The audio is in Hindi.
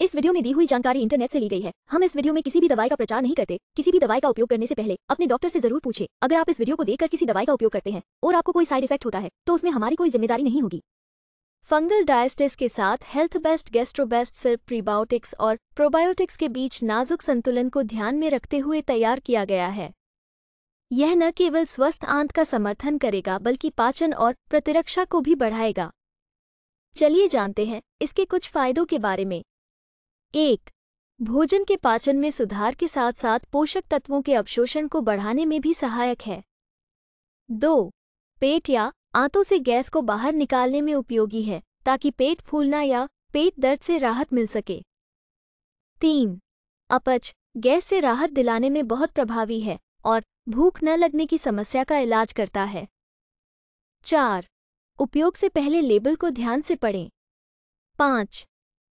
इस वीडियो में दी हुई जानकारी इंटरनेट से ली गई है हम इस वीडियो में किसी भी दवाई का प्रचार नहीं करते किसी भी दवाई का उपयोग करने से पहले अपने डॉक्टर से जरूर पूछे अगर आप इस वीडियो को देखकर किसी दवाई का उपयोग करते हैं और आपको कोई साइड इफेक्ट होता है तो उसमें हमारी कोई जिम्मेदारी नहीं होगी फंगल डायस्टिस के साथ हेल्थ बेस्ट गेस्ट्रोबेस्ट सिर्फ प्रीबायोटिक्स और प्रोबायोटिक्स के बीच नाजुक संतुलन को ध्यान में रखते हुए तैयार किया गया है यह न केवल स्वस्थ आंत का समर्थन करेगा बल्कि पाचन और प्रतिरक्षा को भी बढ़ाएगा चलिए जानते हैं इसके कुछ फायदों के बारे में एक भोजन के पाचन में सुधार के साथ साथ पोषक तत्वों के अवशोषण को बढ़ाने में भी सहायक है दो पेट या आंतों से गैस को बाहर निकालने में उपयोगी है ताकि पेट फूलना या पेट दर्द से राहत मिल सके तीन अपच गैस से राहत दिलाने में बहुत प्रभावी है और भूख न लगने की समस्या का इलाज करता है चार उपयोग से पहले लेबल को ध्यान से पढ़ें पाँच